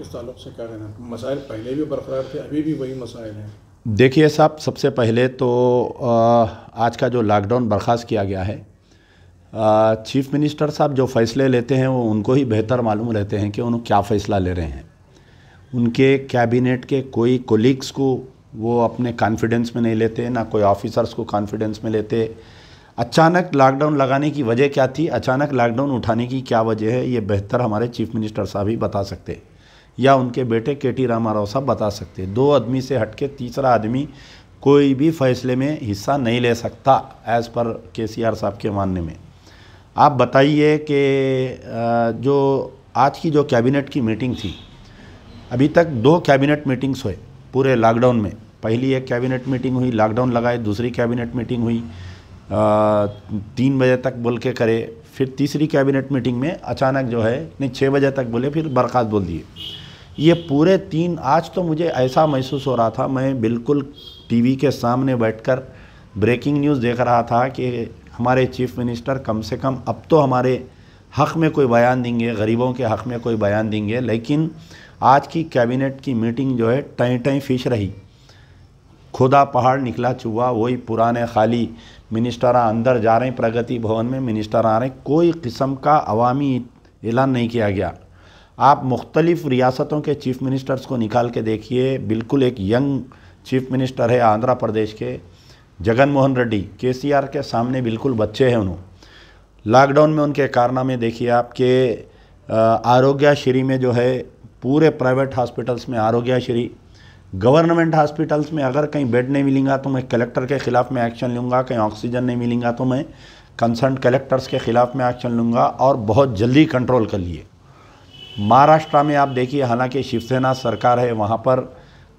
इस तल्ल से क्या कहना मसाइल पहले भी बरकरार थे अभी भी वही मसाइल हैं देखिए साहब सबसे पहले तो आज का जो लॉकडाउन बर्खास्त किया गया है चीफ़ मिनिस्टर साहब जो फ़ैसले लेते हैं वो उनको ही बेहतर मालूम रहते हैं कि उन्होंने क्या फ़ैसला ले रहे हैं उनके कैबिनेट के कोई कोलिग्स को वो अपने कॉन्फिडेंस में नहीं लेते ना कोई ऑफिसर्स को कॉन्फिडेंस में लेते अचानक लॉकडाउन लगाने की वजह क्या थी अचानक लॉकडाउन उठाने की क्या वजह है ये बेहतर हमारे चीफ़ मिनिस्टर साहब ही बता सकते हैं या उनके बेटे के टी रामा राव साहब बता सकते दो आदमी से हटके तीसरा आदमी कोई भी फैसले में हिस्सा नहीं ले सकता एज़ पर के सी आर साहब के मानने में आप बताइए कि जो आज की जो कैबिनेट की मीटिंग थी अभी तक दो कैबिनेट मीटिंग्स हुए पूरे लॉकडाउन में पहली एक कैबिनेट मीटिंग हुई लॉकडाउन लगाए दूसरी कैबिनेट मीटिंग हुई आ, तीन बजे तक बोल के करे फिर तीसरी कैबिनेट मीटिंग में अचानक जो है नहीं छः बजे तक बोले फिर बरखास्त बोल दिए ये पूरे तीन आज तो मुझे ऐसा महसूस हो रहा था मैं बिल्कुल टीवी के सामने बैठकर ब्रेकिंग न्यूज़ देख रहा था कि हमारे चीफ मिनिस्टर कम से कम अब तो हमारे हक़ में कोई बयान देंगे गरीबों के हक़ में कोई बयान देंगे लेकिन आज की कैबिनेट की मीटिंग जो है टई टई फिश रही खुदा पहाड़ निकला चुहा वही पुराने खाली मिनिस्टर अंदर जा रहे हैं प्रगति भवन में मिनिस्टर आ रहे हैं कोई किस्म का अवामी ऐलान नहीं किया गया आप मुख्तलिफ़ रियासतों के चीफ़ मिनिस्टर्स को निकाल के देखिए बिल्कुल एक यंग चीफ़ मिनिस्टर है आंध्र प्रदेश के जगन मोहन रेड्डी के सी आर के सामने बिल्कुल बच्चे हैं उन्होंने लॉकडाउन में उनके कारनामे देखिए आपके आरोग्य श्री में जो है पूरे प्राइवेट हॉस्पिटल्स में आरोग्याश्री गवर्नमेंट हॉस्पिटल्स में अगर कहीं बेड नहीं मिलेगा तो मैं कलेक्टर के ख़िलाफ़ में एक्शन लूँगा कहीं ऑक्सीजन नहीं मिलेगा तो मैं कंसर्न कलेक्टर्स के ख़िलाफ़ में एक्शन लूँगा और बहुत जल्दी कंट्रोल कर लिए महाराष्ट्र में आप देखिए हालांकि शिवसेना सरकार है वहाँ पर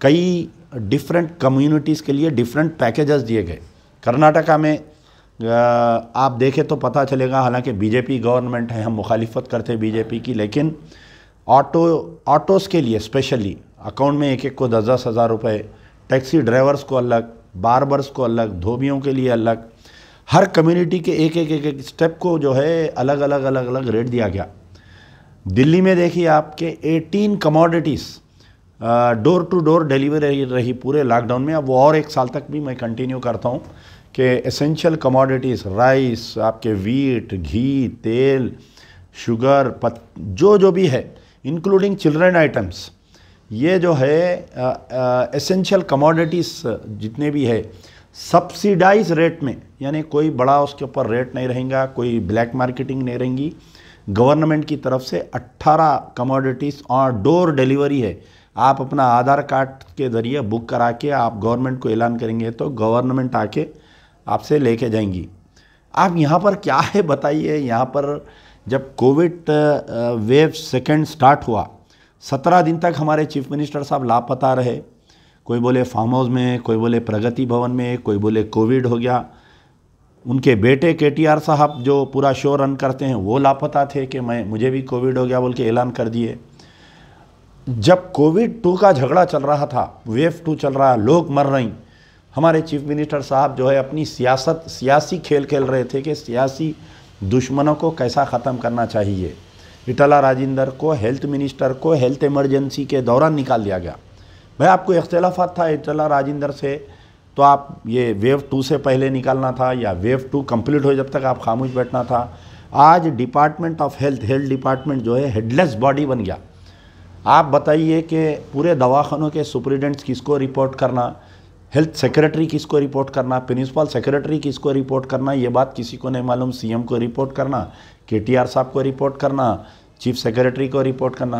कई डिफरेंट कम्युनिटीज़ के लिए डिफरेंट पैकेजेस दिए गए कर्नाटका में आप देखें तो पता चलेगा हालांकि बीजेपी गवर्नमेंट है हम मुखालिफत करते बीजेपी की लेकिन ऑटो ऑटोज़ के लिए स्पेशली अकाउंट में एक एक को दस दस हज़ार रुपये टैक्सी ड्राइवर्स को अलग बारबर्स को अलग धोबियों के लिए अलग हर कम्युनिटी के एक एक एक एक स्टेप को जो है अलग अलग अलग अलग रेट दिया गया दिल्ली में देखिए आपके 18 commodities door to door delivery रही पूरे लॉकडाउन में अब वो और एक साल तक भी मैं कंटिन्यू करता हूँ कि एसेंशियल कमोडिटीज़ राइस आपके वीट घी तेल शुगर पत जो जो भी है इंक्लूडिंग चिल्ड्रेन आइटम्स ये जो है एसेंशियल कमोडिटीज़ जितने भी है सब्सिडाइज रेट में यानी कोई बड़ा उसके ऊपर रेट नहीं रहेगा कोई ब्लैक मार्केटिंग नहीं रहेंगी गवर्नमेंट की तरफ से 18 कमोडिटीज़ और डोर डिलीवरी है आप अपना आधार कार्ड के ज़रिए बुक करा के आप गवर्नमेंट को ऐलान करेंगे तो गवर्नमेंट आके आपसे लेके जाएंगी आप यहाँ पर क्या है बताइए यहाँ पर जब कोविड वेव सेकेंड स्टार्ट हुआ सत्रह दिन तक हमारे चीफ मिनिस्टर साहब लापता रहे कोई बोले फार्म हाउस में कोई बोले प्रगति भवन में कोई बोले कोविड हो गया उनके बेटे के टी आर साहब जो पूरा शो रन करते हैं वो लापता थे कि मैं मुझे भी कोविड हो गया बोल के ऐलान कर दिए जब कोविड टू का झगड़ा चल रहा था वेव टू चल रहा लोग मर रही हमारे चीफ मिनिस्टर साहब जो है अपनी सियासत सियासी खेल खेल रहे थे कि सियासी दुश्मनों को कैसा ख़त्म करना चाहिए इटला राजेंदर को हेल्थ मिनिस्टर को हेल्थ इमरजेंसी के दौरान निकाल दिया गया भाई आपको इख्तलाफा था इटला राजेंदर से तो आप ये वेव टू से पहले निकालना था या वेव टू कंप्लीट हो जब तक आप खामोश बैठना था आज department of health health department जो है हेडलेस बॉडी बन गया आप बताइए कि पूरे दवाखानों के सुप्रिडेंट्स किसको रिपोर्ट करना हेल्थ सेक्रेटरी किसको रिपोर्ट करना प्रिंसिपल सेक्रेटरी किसको रिपोर्ट करना ये बात किसी को नहीं मालूम सीएम को रिपोर्ट करना केटीआर साहब को रिपोर्ट करना चीफ सेक्रेटरी को रिपोर्ट करना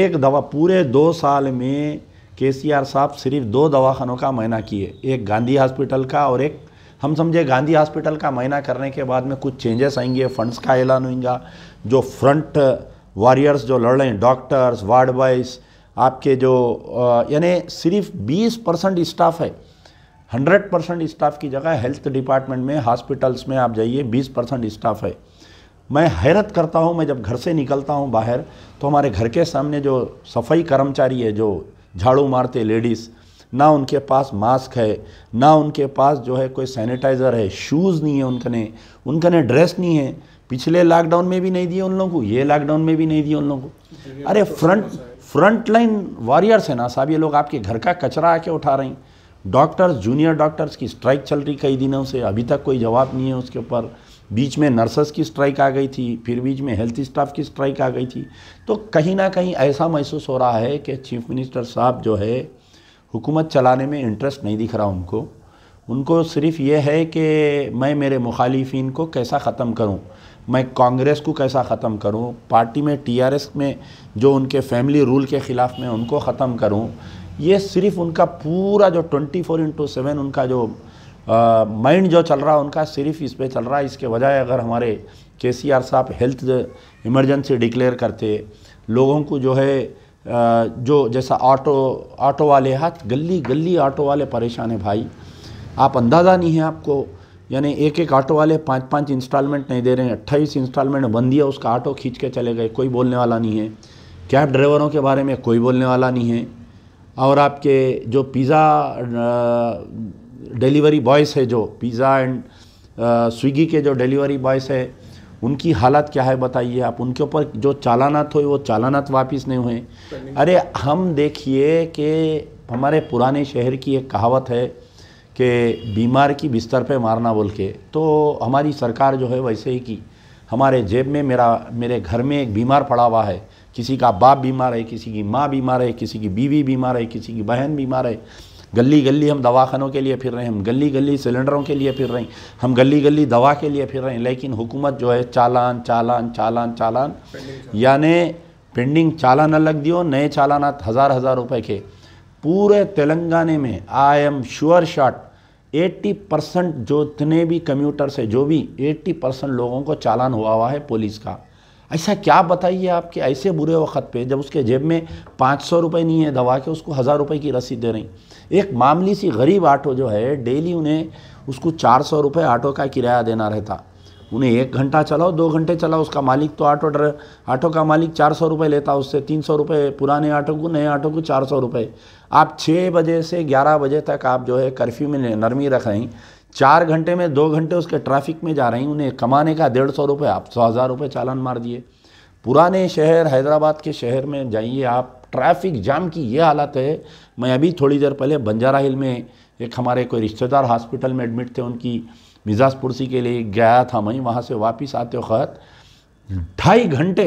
एक दवा पूरे दो साल में के साहब सिर्फ दो दवाखानों का मायना किए एक गांधी हॉस्पिटल का और एक हम समझे गांधी हॉस्पिटल का मायना करने के बाद में कुछ चेंजेस आएंगे फंड्स का ऐलान होगा जो फ्रंट वॉरियर्स जो लड़ रहे हैं डॉक्टर्स वार्ड बॉयज़ आपके जो यानी सिर्फ 20 परसेंट स्टाफ है 100 परसेंट स्टाफ की जगह हेल्थ डिपार्टमेंट में हॉस्पिटल्स में आप जाइए 20 परसेंट स्टाफ है मैं हैरत करता हूँ मैं जब घर से निकलता हूँ बाहर तो हमारे घर के सामने जो सफाई कर्मचारी है जो झाड़ू मारते लेडीज़ ना उनके पास मास्क है ना उनके पास जो है कोई सैनिटाइज़र है शूज़ नहीं है उनकने उनकने ड्रेस नहीं है पिछले लॉकडाउन में भी नहीं दिए उन लोगों को ये लॉकडाउन में भी नहीं दिए उन लोगों को अरे तो फ्रंट फ्रंट लाइन वॉरियर्स है ना साहब ये लोग आपके घर का कचरा आके उठा रहे हैं डॉक्टर्स जूनियर डॉक्टर्स की स्ट्राइक चल रही कई दिनों से अभी तक कोई जवाब नहीं है उसके ऊपर बीच में नर्सेस की स्ट्राइक आ गई थी फिर बीच में हेल्थ स्टाफ की स्ट्राइक आ गई थी तो कहीं ना कहीं ऐसा महसूस हो रहा है कि चीफ मिनिस्टर साहब जो है हुकूमत चलाने में इंटरेस्ट नहीं दिख रहा उनको उनको सिर्फ ये है कि मैं मेरे मुखालिफिन को कैसा ख़त्म करूं मैं कांग्रेस को कैसा ख़त्म करूं पार्टी में टीआरएस में जो उनके फैमिली रूल के ख़िलाफ़ में उनको ख़त्म करूं ये सिर्फ उनका पूरा जो ट्वेंटी फोर इंटू सेवन उनका जो माइंड जो चल रहा है उनका सिर्फ इस पे चल रहा है इसके बजाय अगर हमारे के सी आर साहब हेल्थ इमरजेंसी डिक्लेयर करते लोगों को जो है जो जैसा ऑटो ऑटो वाले हाथ गली गली ऑटो वाले परेशान है भाई आप अंदाज़ा नहीं है आपको यानी एक एक ऑटो वाले पाँच पाँच इंस्टॉलमेंट नहीं दे रहे हैं अट्ठाईस इंस्टॉलमेंट बन दिया उसका ऑटो खींच के चले गए कोई बोलने वाला नहीं है कैब ड्राइवरों के बारे में कोई बोलने वाला नहीं है और आपके जो पिज़्ज़ा डिलीवरी बॉयस है जो पिज़्ज़ा एंड स्विगी के जो डिलीवरी बॉयस है उनकी हालत क्या है बताइए आप उनके ऊपर जो चालानात हुए वो चालानात वापस नहीं हुए अरे हम देखिए कि हमारे पुराने शहर की एक कहावत है कि बीमार की बिस्तर पे मारना बोल के तो हमारी सरकार जो है वैसे ही की हमारे जेब में मेरा मेरे घर में एक बीमार पड़ा हुआ है किसी का बाप बीमार है किसी की माँ बीमार है किसी की बीवी बीमार है किसी की बहन बीमार है गली गली हम दवाखानों के लिए फिर रहे हैं हम गली गली सिलेंडरों के लिए फिर रहे हैं हम गली गली दवा के लिए फिर रहे हैं लेकिन हुकूमत जो है चालान चालान चालान चालान यानि पेंडिंग चालान अलग दियो नए चालान हज़ार हज़ार रुपए के पूरे तेलंगाना में I am sure shot 80 percent जो इतने भी कम्यूटर्स है जो भी 80 परसेंट लोगों को चालान हुआ हुआ है पुलिस का ऐसा क्या बताइए आप कि ऐसे बुरे वक्त पे जब उसके जेब में पाँच सौ नहीं है दवा के उसको हज़ार रुपये की रसीद दे रही एक मामली सी गरीब ऑटो जो है डेली उन्हें उसको चार सौ ऑटो का किराया देना रहता उन्हें एक घंटा चलाओ दो घंटे चलाओ उसका मालिक तो ऑटो ड्राइवर ऑटो का मालिक चार सौ रुपये लेता उससे तीन सौ रुपये पुराने ऑटो को नए ऑटो को चार सौ रुपये आप छः बजे से ग्यारह बजे तक आप जो है कर्फ्यू में नरमी रख रहे हैं चार घंटे में दो घंटे उसके ट्रैफिक में जा रही उन्हें कमाने का डेढ़ सौ रुपये आप सौ हज़ार रुपये चालान मार दिए पुराने शहर हैदराबाद के शहर में जाइए आप ट्रैफिक जाम की ये हालत है मैं अभी थोड़ी देर पहले बंजारा हिल में एक हमारे कोई रिश्तेदार हॉस्पिटल में एडमिट थे उनकी मिजाजपुरसी के लिए गया था मैं वहाँ से वापस आते वक्त ढाई घंटे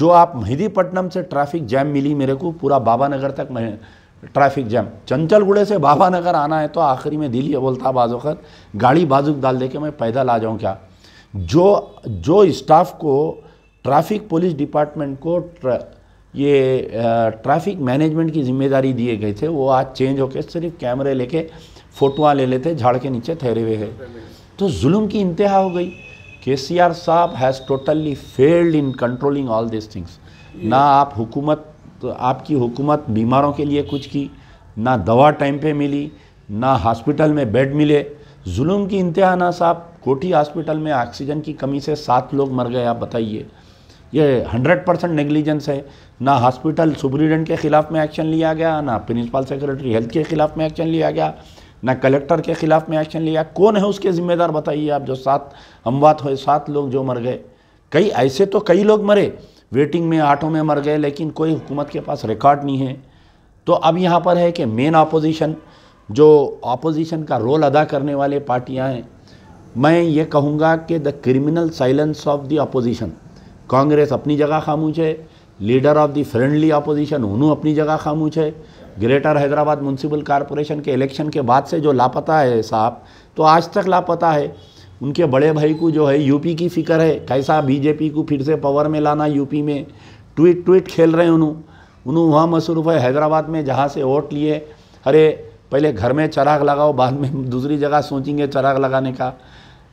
जो आप मेहदीपट्टनम से ट्रैफिक जैम मिली मेरे को पूरा बाबा नगर तक मैं ट्रैफिक जैम चंचलगुड़े से बाबा नगर आना है तो आखिरी में दिल ये बोलता बाज़ वक़्त गाड़ी बाजुक डाल दे के मैं पैदल आ जाऊँ क्या जो जो स्टाफ को ट्रैफिक पुलिस डिपार्टमेंट को ट्र, ये ट्रैफिक मैनेजमेंट की जिम्मेदारी दिए गए थे वो आज चेंज होकर सिर्फ कैमरे लेके फोटो ले लेते झाड़ के नीचे ठहरे हुए है तो जुल्म की इंतहा हो गई के सी आर साहब has totally failed in controlling all this things ना आप हुकूमत तो आपकी हुकूमत बीमारों के लिए कुछ की ना दवा टाइम पे मिली ना हॉस्पिटल में बेड मिले जुल्म की इंतहा ना साहब कोठी हॉस्पिटल में ऑक्सीजन की कमी से सात लोग मर गए आप बताइए ये हंड्रेड परसेंट नेग्लिजेंस है ना हॉस्पिटल सुप्रिटेंडेंट के ख़िलाफ़ में एक्शन लिया गया ना प्रिंसिपल सेक्रेटरी हेल्थ के ख़िलाफ़ में एक्शन लिया गया ना कलेक्टर के ख़िलाफ़ में एक्शन लिया कौन है उसके ज़िम्मेदार बताइए आप जो सात हमवात हुए सात लोग जो मर गए कई ऐसे तो कई लोग मरे वेटिंग में आटों में मर गए लेकिन कोई हुकूमत के पास रिकॉर्ड नहीं है तो अब यहाँ पर है कि मेन अपोजिशन जो अपोजिशन का रोल अदा करने वाले पार्टियाँ हैं मैं ये कहूँगा कि the criminal silence of the opposition Congress अपनी जगह खामोश है leader of the friendly opposition उन्हों अपनी जगह खामोश है ग्रेटर हैदराबाद म्यूनसिपल कॉरपोरेशन के इलेक्शन के बाद से जो लापता है साहब तो आज तक लापता है उनके बड़े भाई को जो है यूपी की फिक्र है कैसा बीजेपी को फिर से पावर में लाना यूपी में ट्वीट ट्वीट खेल रहे हैं उन्होंने उन्होंने वहाँ मसरूफ़ है हैदराबाद में जहाँ से वोट लिए अरे पहले घर में चराग लगाओ बाद में दूसरी जगह सोचेंगे चराग लगाने का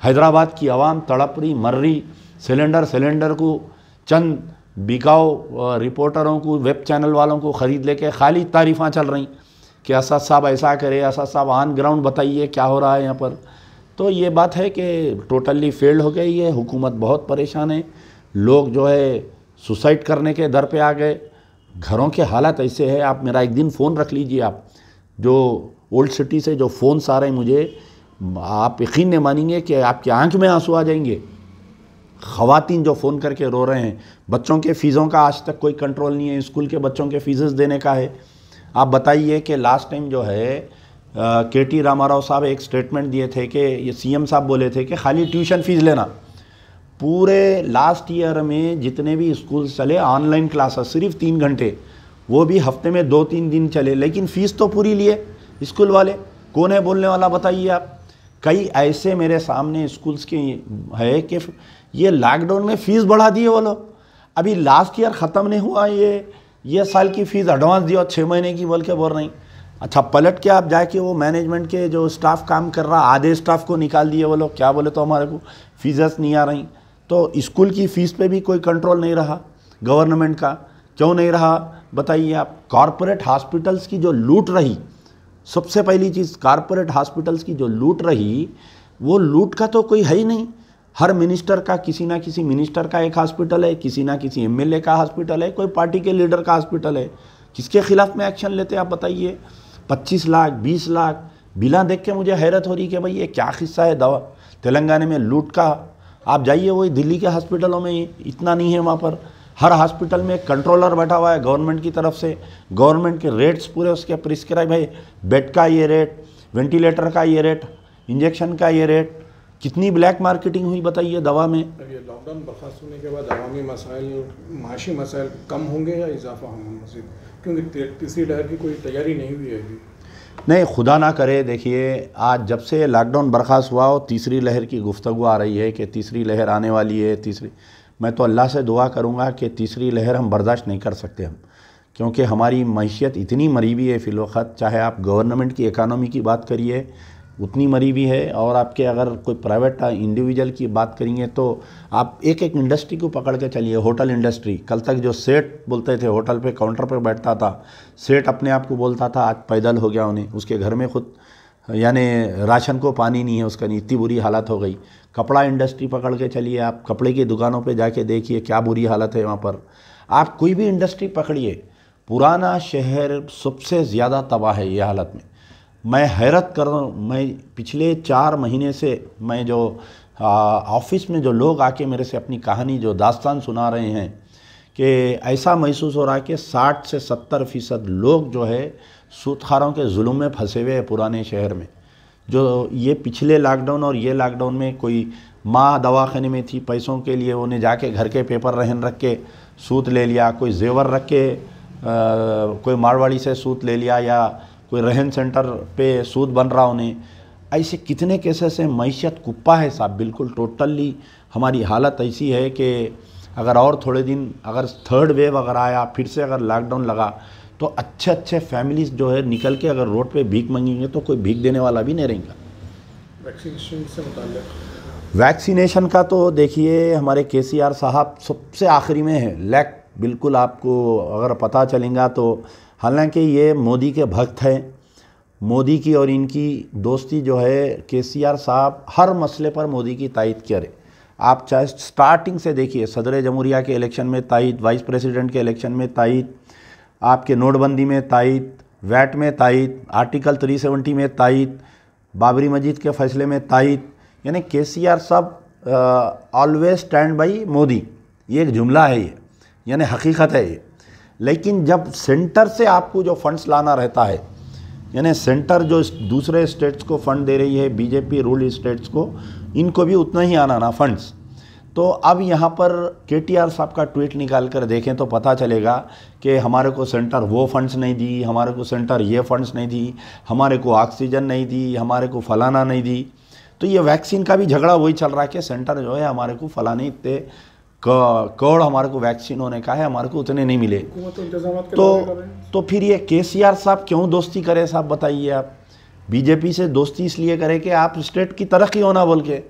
हैदराबाद की आवाम तड़प रही मर रही सिलेंडर सिलेंडर को चंद बिकाओ रिपोर्टरों को वेब चैनल वालों को ख़रीद लेके खाली तारीफ़ा चल रही कि असद साहब ऐसा करे असद साहब ऑन ग्राउंड बताइए क्या हो रहा है यहाँ पर तो ये बात है कि टोटली फेल्ड हो गई है हुकूमत बहुत परेशान है लोग जो है सुसाइड करने के दर पे आ गए घरों के हालात ऐसे है आप मेरा एक दिन फ़ोन रख लीजिए आप जो ओल्ड सिटी से जो फ़ोन आ रहे हैं मुझे आप यकीन नहीं मानेंगे कि आपकी आँख में आंसू आ जाएंगे खातन जो फ़ोन करके रो रहे हैं बच्चों के फीसों का आज तक कोई कंट्रोल नहीं है स्कूल के बच्चों के फ़ीसेस देने का है आप बताइए कि लास्ट टाइम जो है के टी रामाराव साहब एक स्टेटमेंट दिए थे कि ये सी साहब बोले थे कि खाली ट्यूशन फ़ीस लेना पूरे लास्ट ईयर में जितने भी स्कूल चले ऑनलाइन क्लासेस सिर्फ तीन घंटे वो भी हफ्ते में दो तीन दिन चले लेकिन फ़ीस तो पूरी लिए स्कूल वाले कौन है बोलने वाला बताइए आप कई ऐसे मेरे सामने स्कूल्स के है कि ये लॉकडाउन में फ़ीस बढ़ा दी है वो लोग अभी लास्ट ईयर ख़त्म नहीं हुआ ये ये साल की फ़ीस एडवांस दिया छः महीने की बोल के बोल रही अच्छा पलट के आप जाके वो मैनेजमेंट के जो स्टाफ काम कर रहा आधे स्टाफ को निकाल दिए वो लोग क्या बोले तो हमारे को फीसस नहीं आ रही तो स्कूल की फ़ीस पे भी कोई कंट्रोल नहीं रहा गवर्नमेंट का क्यों नहीं रहा बताइए आप कॉरपोरेट हॉस्पिटल्स की जो लूट रही सबसे पहली चीज़ कॉरपोरेट हॉस्पिटल्स की जो लूट रही वो लूट का तो कोई है ही नहीं हर मिनिस्टर का किसी ना किसी मिनिस्टर का एक हॉस्पिटल है किसी ना किसी एमएलए का हॉस्पिटल है कोई पार्टी के लीडर का हॉस्पिटल है किसके खिलाफ में एक्शन लेते आप बताइए पच्चीस लाख बीस लाख बिना देख के मुझे हैरत हो रही कि भाई ये क्या किस्सा है दवा तेलंगाना में लूट का आप जाइए वही दिल्ली के हॉस्पिटलों में इतना नहीं है वहाँ पर हर हॉस्पिटल में कंट्रोलर बैठा हुआ है गवर्नमेंट की तरफ से गवर्नमेंट के रेट्स पूरे उसके प्रिस्क्राइब है बेड का ये रेट वेंटिलेटर का ये रेट इंजेक्शन का ये रेट कितनी ब्लैक मार्केटिंग हुई बताइए दवा में लॉकडाउन बर्खास्त होने के बाद अवामी मसाइल माशी मसाइल कम होंगे या इजाफा होंगे मजीद क्योंकि तीसरी लहर की कोई तैयारी नहीं हुई है अभी नहीं खुदा ना करे देखिए आज जब से लॉकडाउन बर्खास्त हुआ हो तीसरी लहर की गुफ्तु आ रही है कि तीसरी लहर आने वाली है तीसरी मैं तो अल्लाह से दुआ करूँगा कि तीसरी लहर हम बर्दाश्त नहीं कर सकते हम क्योंकि हमारी मीशत इतनी मरीबी है फिलोखत चाहे आप गवर्नमेंट की इकानमी की बात करिए उतनी मरी भी है और आपके अगर कोई प्राइवेट इंडिविजुअल की बात करेंगे तो आप एक एक इंडस्ट्री को पकड़ के चलिए होटल इंडस्ट्री कल तक जो सेठ बोलते थे होटल पे काउंटर पे बैठता था सेठ अपने आप को बोलता था आज पैदल हो गया उन्हें उसके घर में खुद यानी राशन को पानी नहीं है उसका नहीं इतनी बुरी हालत हो गई कपड़ा इंडस्ट्री पकड़ के चलिए आप कपड़े की दुकानों पर जाके देखिए क्या बुरी हालत है वहाँ पर आप कोई भी इंडस्ट्री पकड़िए पुराना शहर सबसे ज़्यादा तबाह है ये हालत में मैं हैरत कर रहा हूँ मैं पिछले चार महीने से मैं जो ऑफिस में जो लोग आके मेरे से अपनी कहानी जो दास्तान सुना रहे हैं कि ऐसा महसूस हो रहा है कि 60 से 70 फ़ीसद लोग जो है सूतखारों के जुलूम में फंसे हुए हैं पुराने शहर में जो ये पिछले लॉकडाउन और ये लॉकडाउन में कोई माँ दवाखाने में थी पैसों के लिए उन्हें जाके घर के पेपर रहन रख के सूत ले लिया कोई जेवर रख के आ, कोई मारवाड़ी से सूत ले लिया या कोई रहन सेंटर पे सूद बन रहा उन्हें ऐसे कितने केसेस हैं मीशत कुप्पा है साहब बिल्कुल टोटली हमारी हालत ऐसी है कि अगर और थोड़े दिन अगर थर्ड वेव अगर आया फिर से अगर लॉकडाउन लगा तो अच्छे अच्छे फैमिलीज जो है निकल के अगर रोड पे भीख मंगेंगे तो कोई भीख देने वाला भी नहीं रहेगा वैक्सीनेशन से वैक्सीनेशन का तो देखिए हमारे के सी आर साहब सबसे आखिरी में है लैक बिल्कुल आपको अगर पता चलेगा तो हालांकि ये मोदी के भक्त हैं मोदी की और इनकी दोस्ती जो है के साहब हर मसले पर मोदी की तायद करें आप चाहे स्टार्टिंग से देखिए सदर जमहूरिया के इलेक्शन में तायद वाइस प्रेसिडेंट के इलेक्शन में तायद आपके नोटबंदी में तायद वैट में तायद आर्टिकल 370 में तायद बाबरी मस्जिद के फैसले में तायद यानी के सी आर साहब ऑलवेज स्टैंड बाई मोदी ये एक जुमला है ये यानी हकीकत है ये लेकिन जब सेंटर से आपको जो फंड्स लाना रहता है यानी सेंटर जो दूसरे स्टेट्स को फंड दे रही है बीजेपी रूल स्टेट्स को इनको भी उतना ही आना ना फंड्स तो अब यहाँ पर के टी आर साहब का ट्वीट निकाल कर देखें तो पता चलेगा कि हमारे को सेंटर वो फंड्स नहीं दी हमारे को सेंटर ये फंड्स नहीं दी हमारे को ऑक्सीजन नहीं दी हमारे को फलाना नहीं दी तो ये वैक्सीन का भी झगड़ा वही चल रहा है कि सेंटर जो है हमारे को फलाने इतने करोड़ हमारे को वैक्सीन होने का है हमारे को उतने नहीं मिले तो तो, तो फिर ये के साहब क्यों दोस्ती करे साहब बताइए आप बीजेपी से दोस्ती इसलिए करे कि आप स्टेट की तरक्की होना बोल के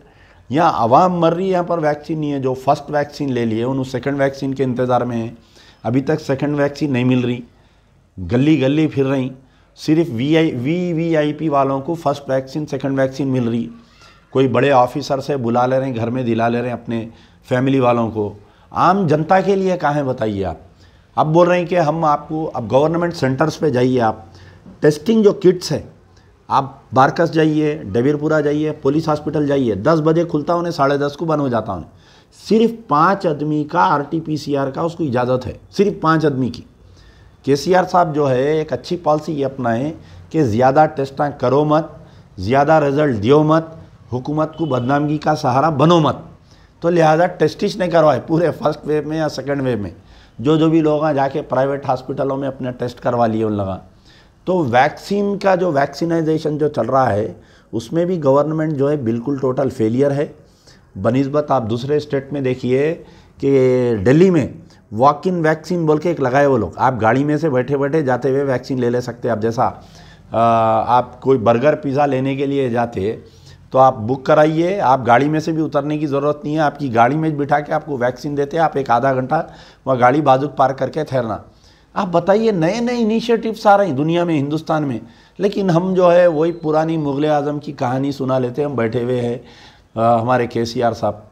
यहाँ आवाम मर रही है यहाँ पर वैक्सीन नहीं है जो फर्स्ट वैक्सीन ले लिए उन्होंने सेकंड वैक्सीन के इंतज़ार में है अभी तक सेकंड वैक्सीन नहीं मिल रही गली गली फिर रही सिर्फ V I V V I P वालों को फर्स्ट वैक्सीन सेकंड वैक्सीन मिल रही कोई बड़े ऑफिसर से बुला ले रहे हैं घर में दिला ले रहे हैं अपने फैमिली वालों को आम जनता के लिए कहाँ बताइए आप अब बोल रहे हैं कि हम आपको अब गवर्नमेंट सेंटर्स पे जाइए आप टेस्टिंग जो किट्स है आप बारकस जाइए डबीरपुरा जाइए पुलिस हॉस्पिटल जाइए दस बजे खुलता उन्हें साढ़े दस को बंद हो जाता उन्हें सिर्फ पाँच आदमी का आर का उसको इजाज़त है सिर्फ पाँच आदमी की के साहब जो है एक अच्छी पॉलिसी ये अपनाएं कि ज़्यादा टेस्टा करो मत ज़्यादा रिजल्ट दियो मत हुकूमत को बदनामगी का सहारा बनो मत तो लिहाजा टेस्टिश नहीं करवाए पूरे फर्स्ट वेव में या सेकेंड वेव में जो जो भी लोग हैं जाके प्राइवेट हॉस्पिटलों में अपने टेस्ट करवा लिए उन लगा तो वैक्सीन का जो वैक्सीनाइजेशन जो चल रहा है उसमें भी गवर्नमेंट जो है बिल्कुल टोटल फेलियर है बनस्बत आप दूसरे स्टेट में देखिए कि दिल्ली में वॉक इन वैक्सीन बोल के एक लगाए वो लोग आप गाड़ी में से बैठे बैठे जाते हुए वैक्सीन ले ले सकते आप जैसा आ, आप कोई बर्गर पिज़्ज़ा लेने के लिए जाते तो आप बुक कराइए आप गाड़ी में से भी उतरने की ज़रूरत नहीं है आपकी गाड़ी में बिठा के आपको वैक्सीन देते हैं आप एक आधा घंटा वह गाड़ी बाजुक पार करके ठहरना आप बताइए नए नए इनिशिएटिव्स आ रहे हैं दुनिया में हिंदुस्तान में लेकिन हम जो है वही पुरानी मुग़ल आज़म की कहानी सुना लेते हैं हम बैठे हुए हैं हमारे के साहब